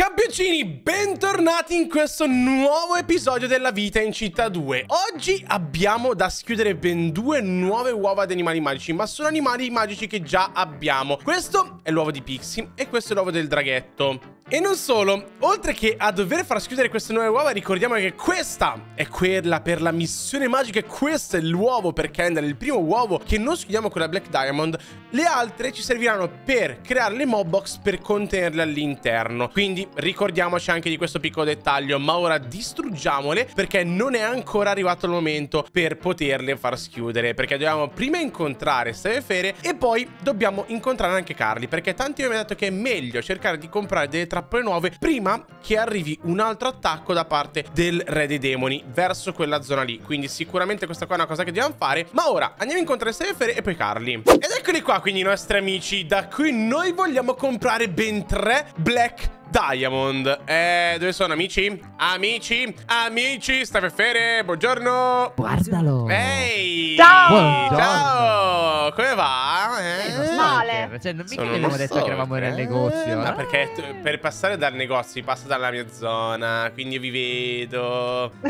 Campioncini, bentornati in questo nuovo episodio della vita in città 2 Oggi abbiamo da schiudere ben due nuove uova di animali magici Ma sono animali magici che già abbiamo Questo è l'uovo di Pixie e questo è l'uovo del draghetto e non solo, oltre che a dover far schiudere queste nuove uova, ricordiamo che questa è quella per la missione magica e questo è l'uovo per Kendall, il primo uovo che non schiudiamo con la Black Diamond. Le altre ci serviranno per creare le mob box per contenerle all'interno. Quindi ricordiamoci anche di questo piccolo dettaglio, ma ora distruggiamole perché non è ancora arrivato il momento per poterle far schiudere, perché dobbiamo prima incontrare Steve Fere e poi dobbiamo incontrare anche Carly, perché tanti mi hanno detto che è meglio cercare di comprare delle trappole trappole nuove prima che arrivi un altro attacco da parte del re dei demoni verso quella zona lì. Quindi sicuramente questa qua è una cosa che dobbiamo fare. Ma ora andiamo incontro ai Sefere e poi Carly. Ed eccoli qua quindi i nostri amici. Da cui noi vogliamo comprare ben tre Black Diamond. Eh, dove sono amici? Amici? Amici? Sta per fere? Buongiorno. Guardalo. Ehi. Ciao. Buongiorno. Ciao. Come va? Eh? Male. Cioè, non mi chiedevo adesso che eravamo nel eh? negozio. Ma eh? no, perché per passare dal negozio passa dalla mia zona, quindi io vi vedo.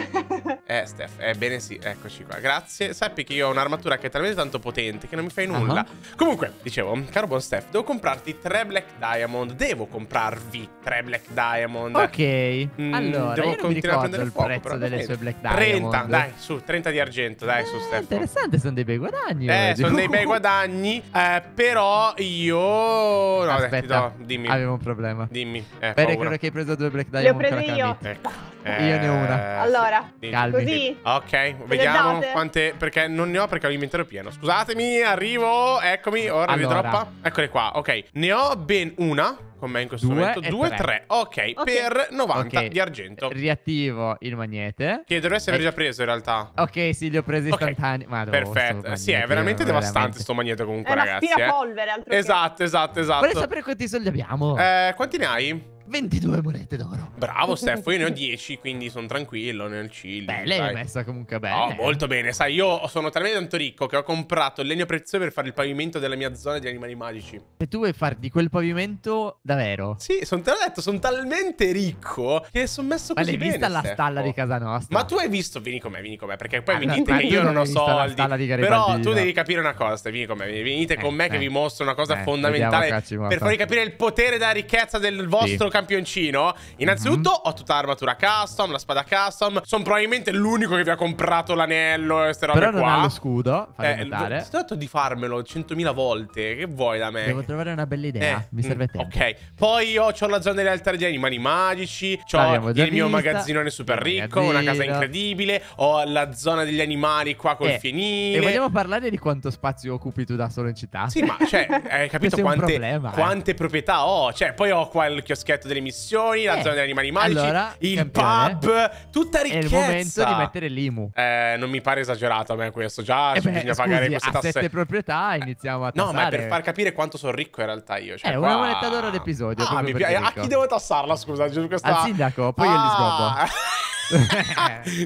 eh, Steph, ebbene eh, sì, eccoci qua. Grazie. Sappi che io ho un'armatura che è talmente tanto potente che non mi fai nulla. Uh -huh. Comunque, dicevo, caro buon Steph, devo comprarti tre Black Diamond. Devo comprarvi tre 3 Black Diamond. Ok. Mm, allora, devo continuare a prendere il fuoco, prezzo però, delle sue Black Diamond. 30, dai, su, 30 di argento, dai, eh, su Stefano. Interessante, sono dei bei guadagni. Eh, sono dei bei guadagni, eh, però io no, Aspetta, dai, dimmi. Avevo un problema. Dimmi. Eh, Bene, credo che hai preso due Black Diamond. Le ho prese io. Ecco. Eh, io ne ho eh, una. Allora, calmi. Così. Ok, vediamo quante perché non ne ho perché ho l'inventario pieno. Scusatemi, arrivo. Eccomi, ora allora. troppa. Eccole qua. Ok, ne ho ben una con me in questo due momento. 2 3. Okay, ok, per 90 okay. di argento. Riattivo il magnete. Che dovrei essere eh. già preso in realtà. Ok, sì, li ho presi okay. istantanei. Perfetto. Eh, sì, è veramente devastante sto magnete comunque, è ragazzi. Una eh. polvere, altro Esatto, esatto, esatto. Vorrei sapere quanti soldi abbiamo. Eh, quanti ne hai? 22 monete d'oro. Bravo Stefano, io ne ho 10, quindi sono tranquillo nel chill. Beh, lei l'ha messa comunque bene. No, molto bene. Sai, io sono talmente tanto ricco che ho comprato il legno prezioso per fare il pavimento della mia zona di animali magici. E tu vuoi far di quel pavimento davvero? Sì, son, te l'ho detto, sono talmente ricco che sono messo Ma così bene. Ma l'hai vista la Steph. stalla di casa nostra? Ma tu hai visto, vieni con me, vieni con me, perché poi ah, mi dite che io non ho soldi. Però tu devi capire una cosa, Steph, vieni con me, venite eh, con me eh, che vi mostro una cosa eh, fondamentale cacci, per farvi capire il potere della ricchezza del vostro sì. capitale campioncino Innanzitutto mm -hmm. ho tutta l'armatura custom, la spada custom Sono probabilmente l'unico che vi ha comprato l'anello e queste robe qua Però lo scudo, fammi eh, notare ho detto di farmelo 100.000 volte, che vuoi da me? Devo trovare una bella idea, eh, mi serve mm, tempo Ok, poi io ho la zona degli altari di animali magici Ho il mio vista. magazzinone super ricco, una casa incredibile Ho la zona degli animali qua col eh, fienile E vogliamo parlare di quanto spazio occupi tu da solo in città? Sì, ma cioè, hai capito quante, eh. quante proprietà ho? Cioè, poi ho qua il chioschetto delle missioni, la eh. zona degli animali magici, allora, il campione. pub, tutta ricchezza. È il momento di mettere l'IMU. Eh, non mi pare esagerato a me questo, già eh beh, bisogna scusi, pagare queste tasse. sette proprietà iniziamo a tassare. No, ma è per far capire quanto sono ricco in realtà io. Cioè, eh, qua... una moneta d'oro all'episodio. Ah, a chi devo tassarla, scusa? Questa... Al sindaco, poi ah. io li sgobbo.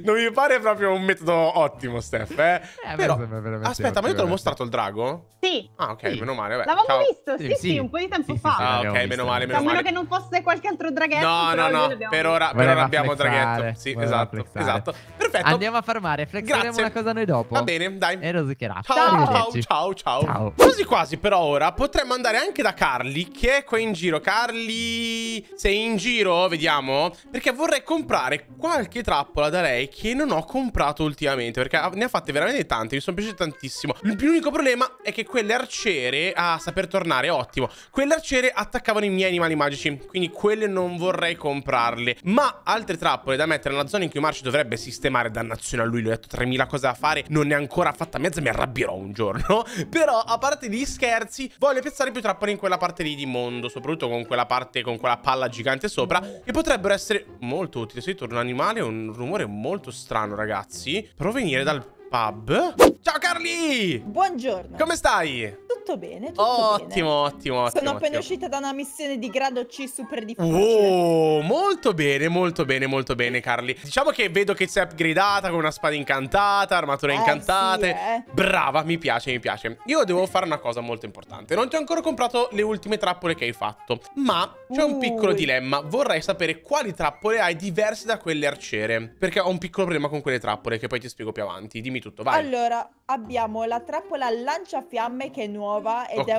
non mi pare proprio un metodo ottimo, Steph. Eh? Eh, Però, aspetta, ma io te l'ho mostrato il drago? Sì. Ah, ok, sì. meno male. Beh, L'avevo ciao. visto, sì, sì, sì, un po' di tempo fa. ah, ok, meno male, meno male. che non fosse qualche altro draghetto. No, no, no. Per ora, per ora abbiamo il draghetto. Sì, esatto, esatto. Perfetto. Andiamo a farmare, flexeremo una cosa noi dopo. Va bene, dai. E rosicherà. Ciao, ciao, ciao, ciao. Quasi quasi, però ora potremmo andare anche da Carly, che è qua in giro. Carly, sei in giro? Vediamo. Perché vorrei comprare qualche qualche trappola da lei che non ho comprato ultimamente Perché ne ha fatte veramente tante, mi sono piaciute tantissimo L'unico problema è che quelle arciere, a ah, saper tornare, ottimo Quelle arciere attaccavano i miei animali magici Quindi quelle non vorrei comprarle Ma altre trappole da mettere nella zona in cui Marci dovrebbe sistemare Dannazione a lui, l'ho detto 3000 cose da fare Non ne ha ancora fatta mezza, mi arrabbierò un giorno Però a parte gli scherzi Voglio piazzare più trappole in quella parte lì di mondo Soprattutto con quella parte, con quella palla gigante sopra Che potrebbero essere molto utili Se io torno animale un rumore molto strano, ragazzi, provenire dal pub. Ciao Carly! Buongiorno. Come stai? Tutto bene, tutto ottimo, bene. Ottimo, ottimo, Sono appena ottimo. uscita da una missione di grado C super difficile. Oh, molto bene, molto bene, molto bene, Carly. Diciamo che vedo che sei è upgradata con una spada incantata, armature eh, incantate. Sì, eh. Brava, mi piace, mi piace. Io devo fare una cosa molto importante. Non ti ho ancora comprato le ultime trappole che hai fatto, ma c'è un piccolo dilemma. Vorrei sapere quali trappole hai diverse da quelle arciere, perché ho un piccolo problema con quelle trappole che poi ti spiego più avanti. Dimmi tutto, vai. Allora, abbiamo la trappola lanciafiamme che è nuova nuova ed okay. è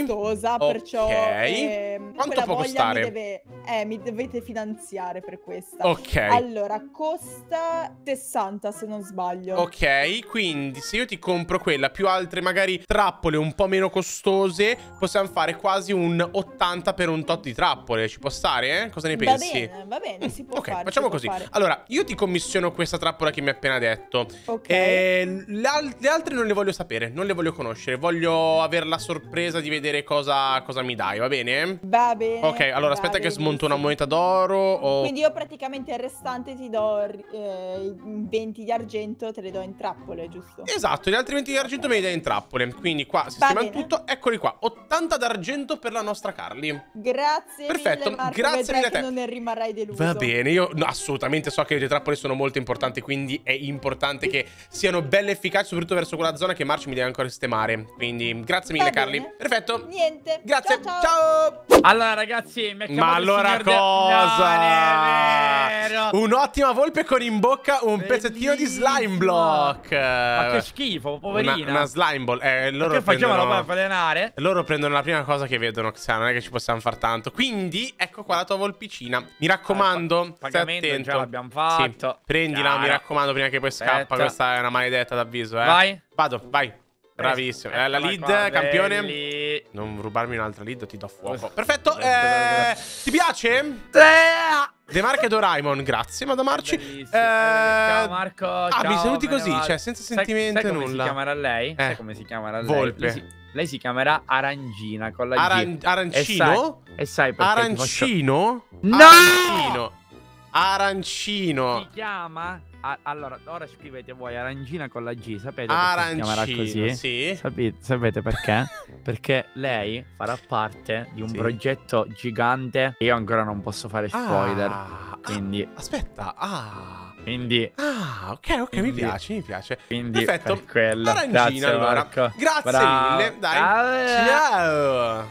un po' costosa, okay. perciò eh, quanto può costare? Mi, deve, eh, mi dovete finanziare per questa. Ok. Allora, costa 60 se non sbaglio. Ok, quindi se io ti compro quella più altre magari trappole un po' meno costose, possiamo fare quasi un 80 per un tot di trappole, ci può stare? Eh? Cosa ne pensi? Va bene, va bene, mm, si può okay, fare. Ok, facciamo così. Fare. Allora, io ti commissiono questa trappola che mi hai appena detto. Ok. Eh, le, al le altre non le voglio sapere, non le voglio conoscere, voglio volevo avere la sorpresa di vedere cosa, cosa mi dai, va bene? Va bene. Ok, allora aspetta bene, che smonto una moneta d'oro. O... Quindi io praticamente il restante ti do eh, 20 di argento, te le do in trappole, giusto? Esatto, gli altri 20 di argento me li dai in trappole. Quindi qua sistemiamo tutto. Eccoli qua, 80 d'argento per la nostra Carly. Grazie Perfetto, mille, Marco, grazie mille a te. non ne rimarrai deluso. Va bene, io no, assolutamente so che le trappole sono molto importanti, quindi è importante che siano belle efficaci, soprattutto verso quella zona che Marci mi deve ancora sistemare. Quindi grazie. Grazie mille, Carli. Perfetto. Niente. Grazie. Ciao. ciao. ciao. Allora, ragazzi, mi Ma allora cosa? No, Un'ottima volpe con in bocca un Bellissimo. pezzettino di slime block. Ma che schifo, poverina. Una, una slime ball. Eh, loro che facciamo poi avvelenare? Loro prendono la prima cosa che vedono, Xan. Non è che ci possiamo far tanto. Quindi, ecco qua la tua volpicina. Mi raccomando, ah, stai attento. già l'abbiamo fatto. Sì. Prendila, Chiaro. mi raccomando, prima che poi Aspetta. scappa. Questa è una maledetta d'avviso, eh. Vai. Vado, vai. Bravissimo. Eh, la lead, qua, campione. Belli. Non rubarmi un'altra lead, ti do fuoco. Perfetto. Eh, ti piace? De Marco e Doraemon, grazie, ma da Marci. Eh, ciao Marco. Ciao, ah, mi saluti così, cioè senza sentimento sai nulla. Come si chiamerà lei? Eh. Sai come si chiamerà lei? Volpe. Lei si, lei si chiamerà Arangina con la Aran G. Arancino? E sai, e sai perché Arancino? Faccio... No! Arancino. Arancino. Si chiama a- allora, ora scrivete voi arancina con la G, sapete arancina, così? Sì. Sapete, sapete perché? perché lei farà parte di un sì. progetto gigante. Io ancora non posso fare ah, spoiler. Ah, quindi... Ah, aspetta, ah. Quindi... Ah, ok, ok, quindi, mi piace, mi piace. Quindi Perfetto. Quello. allora. Marco. Grazie Bravo. mille, dai. Ciao.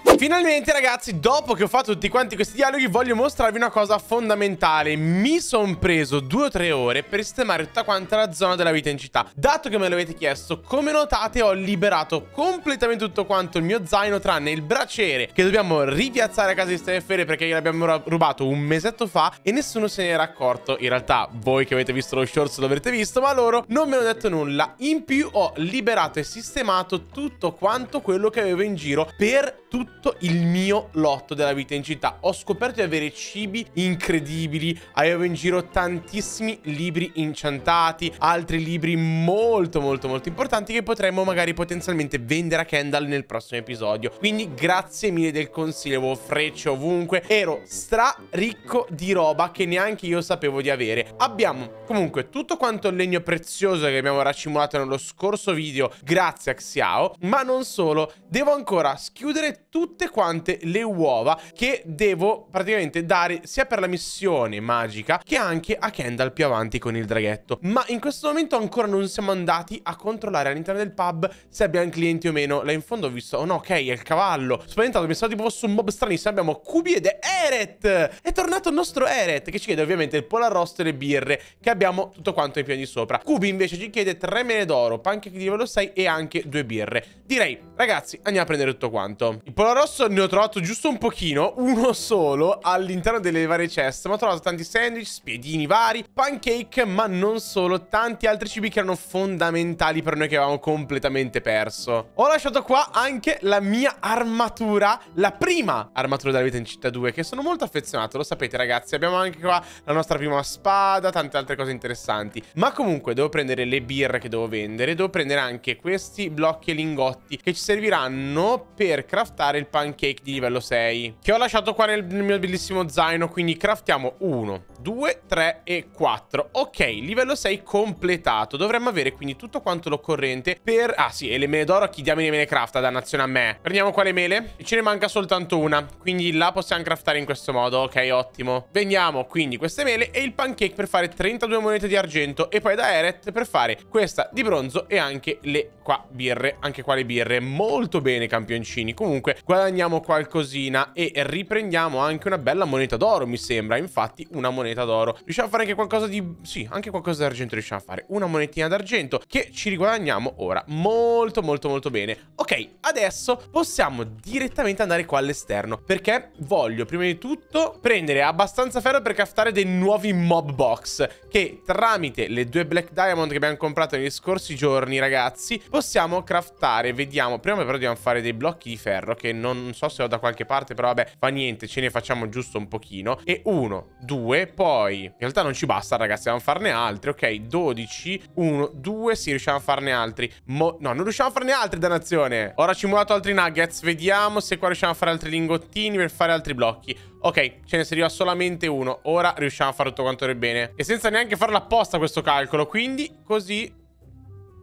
Ciao. Finalmente, ragazzi, dopo che ho fatto tutti quanti questi dialoghi, voglio mostrarvi una cosa fondamentale. Mi sono preso due o tre ore per sistemare tutta quanta la zona della vita in città. Dato che me l'avete chiesto, come notate ho liberato completamente tutto quanto il mio zaino, tranne il braciere che dobbiamo ripiazzare a casa di Stefere perché gliel'abbiamo rubato un mesetto fa e nessuno se ne era accorto. In realtà, voi che avete avete visto lo shorts l'avrete visto, ma loro non mi hanno detto nulla. In più ho liberato e sistemato tutto quanto quello che avevo in giro per tutto il mio lotto della vita in città. Ho scoperto di avere cibi incredibili, avevo in giro tantissimi libri incantatati, altri libri molto molto molto importanti che potremmo magari potenzialmente vendere a Kendall nel prossimo episodio. Quindi grazie mille del consiglio, avevo frecce ovunque, ero stra ricco di roba che neanche io sapevo di avere. Abbiamo vediamo. Comunque, tutto quanto il legno prezioso che abbiamo raccimolato nello scorso video, grazie a Xiao, ma non solo, devo ancora schiudere tutte quante le uova che devo praticamente dare sia per la missione magica che anche a Kendall più avanti con il draghetto. Ma in questo momento ancora non siamo andati a controllare all'interno del pub se abbiamo clienti o meno. Là in fondo ho visto, oh no, ok, è il cavallo. Spaventato, pensavo tipo fosse un mob stranissimo. Abbiamo Kubi ed Eret! È tornato il nostro Eret, che ci chiede ovviamente il polarrosto e le birre che abbiamo tutto quanto ai piani sopra. Kubi invece ci chiede 3 mele d'oro, pancake di livello 6 e anche 2 birre. Direi, ragazzi, andiamo a prendere tutto quanto. Il polo rosso ne ho trovato giusto un pochino, uno solo, all'interno delle varie ceste, ma ho trovato tanti sandwich, spiedini vari, pancake, ma non solo, tanti altri cibi che erano fondamentali per noi che avevamo completamente perso. Ho lasciato qua anche la mia armatura, la prima armatura della vita in città 2, che sono molto affezionato, lo sapete ragazzi, abbiamo anche qua la nostra prima spada, tante altre altre cose interessanti. Ma comunque devo prendere le birre che devo vendere, devo prendere anche questi blocchi e lingotti che ci serviranno per craftare il pancake di livello 6, che ho lasciato qua nel mio bellissimo zaino, quindi craftiamo uno, 2, 3 e 4. Ok, livello 6 completato. Dovremmo avere quindi tutto quanto l'occorrente per... Ah sì, e le mele d'oro chi diamine me ne crafta, dannazione a me. Prendiamo qua le mele. E ce ne manca soltanto una. Quindi la possiamo craftare in questo modo. Ok, ottimo. Vendiamo quindi queste mele e il pancake per fare 32 monete di argento. E poi da Eret per fare questa di bronzo e anche le qua birre. Anche qua le birre. Molto bene, campioncini. Comunque, guadagniamo qualcosina e riprendiamo anche una bella moneta d'oro, mi sembra. Infatti, una moneta moneta d'oro. Riusciamo a fare anche qualcosa di... Sì, anche qualcosa d'argento riusciamo a fare. Una monetina d'argento che ci riguadagniamo ora. Molto, molto, molto bene. Ok, adesso possiamo direttamente andare qua all'esterno. Perché voglio, prima di tutto, prendere abbastanza ferro per craftare dei nuovi mob box. Che tramite le due black diamond che abbiamo comprato negli scorsi giorni, ragazzi, possiamo craftare. Vediamo, prima però dobbiamo fare dei blocchi di ferro che non so se ho da qualche parte, però vabbè, fa niente, ce ne facciamo giusto un pochino. E uno, due, poi poi... In realtà non ci basta, ragazzi, dobbiamo farne altri. Ok, 12, 1, 2, sì, riusciamo a farne altri. Mo no, non riusciamo a farne altri, dannazione. Ora ci mulato altri nuggets. Vediamo se qua riusciamo a fare altri lingottini per fare altri blocchi. Ok, ce ne serviva solamente uno. Ora riusciamo a fare tutto quanto bene. E senza neanche farlo apposta questo calcolo. Quindi così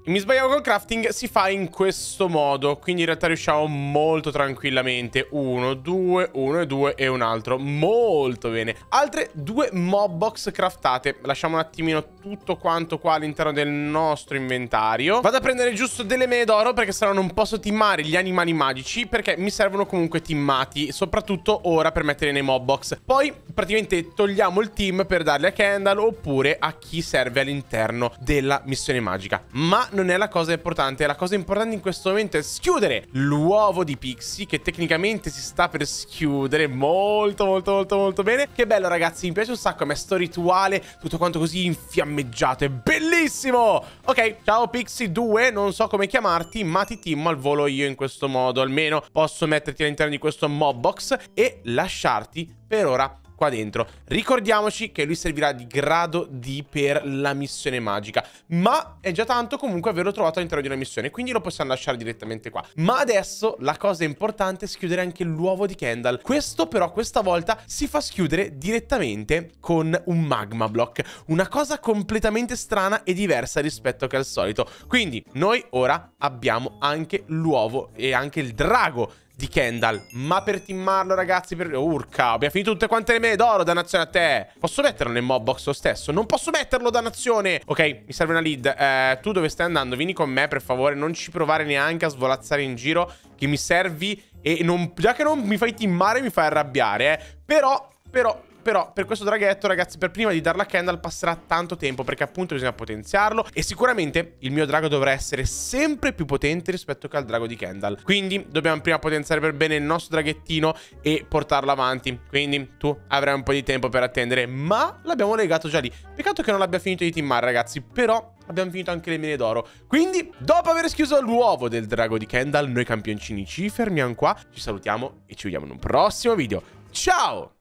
mi sbagliavo col crafting, si fa in questo modo, quindi in realtà riusciamo molto tranquillamente. Uno, due, uno e due e un altro. Molto bene. Altre due mob box craftate. Lasciamo un attimino tutto quanto qua all'interno del nostro inventario. Vado a prendere giusto delle mele d'oro perché se no non posso timmare gli animali magici perché mi servono comunque timmati, soprattutto ora per mettere nei mob box. Poi praticamente togliamo il team per darli a Kendall oppure a chi serve all'interno della missione magica. Ma non è la cosa importante. La cosa importante in questo momento è schiudere l'uovo di Pixie, che tecnicamente si sta per schiudere molto, molto, molto, molto bene. Che bello, ragazzi, mi piace un sacco. A me sto rituale, tutto quanto così infiammeggiato. È bellissimo! Ok, ciao Pixie 2, non so come chiamarti, ma ti timmo al volo io in questo modo. Almeno posso metterti all'interno di questo mob box e lasciarti per ora qua dentro. Ricordiamoci che lui servirà di grado D per la missione magica, ma è già tanto comunque averlo trovato all'interno di una missione, quindi lo possiamo lasciare direttamente qua. Ma adesso la cosa importante è schiudere anche l'uovo di Kendall. Questo però questa volta si fa schiudere direttamente con un magma block, una cosa completamente strana e diversa rispetto che al solito. Quindi noi ora abbiamo anche l'uovo e anche il drago di Kendall. Ma per timmarlo, ragazzi, per... Urca, abbiamo finito tutte quante le mele d'oro, dannazione a te. Posso metterlo nel mob box lo stesso? Non posso metterlo, dannazione. Ok, mi serve una lead. Eh, tu dove stai andando? Vieni con me, per favore. Non ci provare neanche a svolazzare in giro, che mi servi. E non... già che non mi fai timmare, mi fai arrabbiare, eh. Però, però, però per questo draghetto, ragazzi, per prima di darla a Kendall passerà tanto tempo perché appunto bisogna potenziarlo e sicuramente il mio drago dovrà essere sempre più potente rispetto che al drago di Kendall. Quindi dobbiamo prima potenziare per bene il nostro draghettino e portarlo avanti. Quindi tu avrai un po' di tempo per attendere, ma l'abbiamo legato già lì. Peccato che non l'abbia finito di timmare, ragazzi, però abbiamo finito anche le mine d'oro. Quindi, dopo aver schiuso l'uovo del drago di Kendall, noi campioncini ci fermiamo qua, ci salutiamo e ci vediamo in un prossimo video. Ciao!